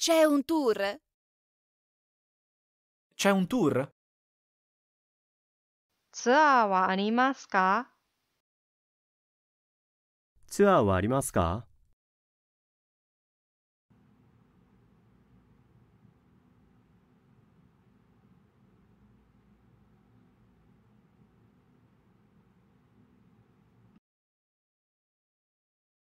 C'è un tour? C'è un tour? ツアーはありますかツアーはありますか